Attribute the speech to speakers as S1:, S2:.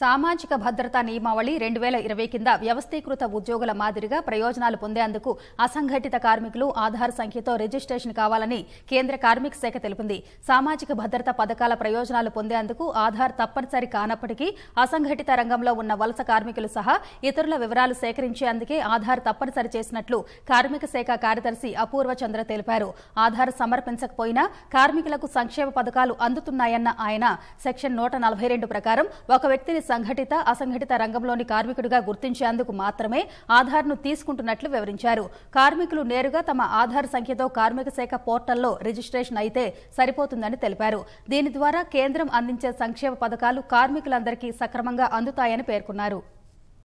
S1: సామాజిక భద్రతా నియమావళి రెండు వేల ఇరవై కింద వ్యవస్థీకృత ఉద్యోగుల మాదిరిగా ప్రయోజనాలు పొందేందుకు అసంఘటిత కార్మికులు ఆధార్ సంఖ్యతో రిజిస్ట్రేషన్ కావాలని కేంద్ర కార్మిక శాఖ తెలిపింది సామాజిక భద్రత పథకాల ప్రయోజనాలు పొందేందుకు ఆధార్ తప్పనిసరి కానప్పటికీ అసంఘటిత రంగంలో ఉన్న వలస కార్మికులు సహా ఇతరుల వివరాలు సేకరించేందుకే ఆధార్ తప్పనిసరి చేసినట్లు కార్మిక శాఖ కార్యదర్శి అపూర్వ చంద్ర తెలిపారు ఆధార్ సమర్పించకపోయినా కార్మికులకు సంక్షేమ పథకాలు అందుతున్నాయన్న ఆయన సెక్షన్ నూట ప్రకారం ఒక వ్యక్తిని సంఘటిత అసంఘటిత రంగంలోని కార్మికుడిగా గుర్తించేందుకు మాత్రమే ఆధార్ను తీసుకుంటున్నట్లు వివరించారు కార్మికులు నేరుగా తమ ఆధార్ సంఖ్యతో కార్మిక శాఖ పోర్టల్లో రిజిస్ట్రేషన్ అయితే సరిపోతుందని తెలిపారు దీని ద్వారా కేంద్రం అందించే సంక్షేమ పథకాలు కార్మికులందరికీ సక్రమంగా అందుతాయని పేర్కొన్నారు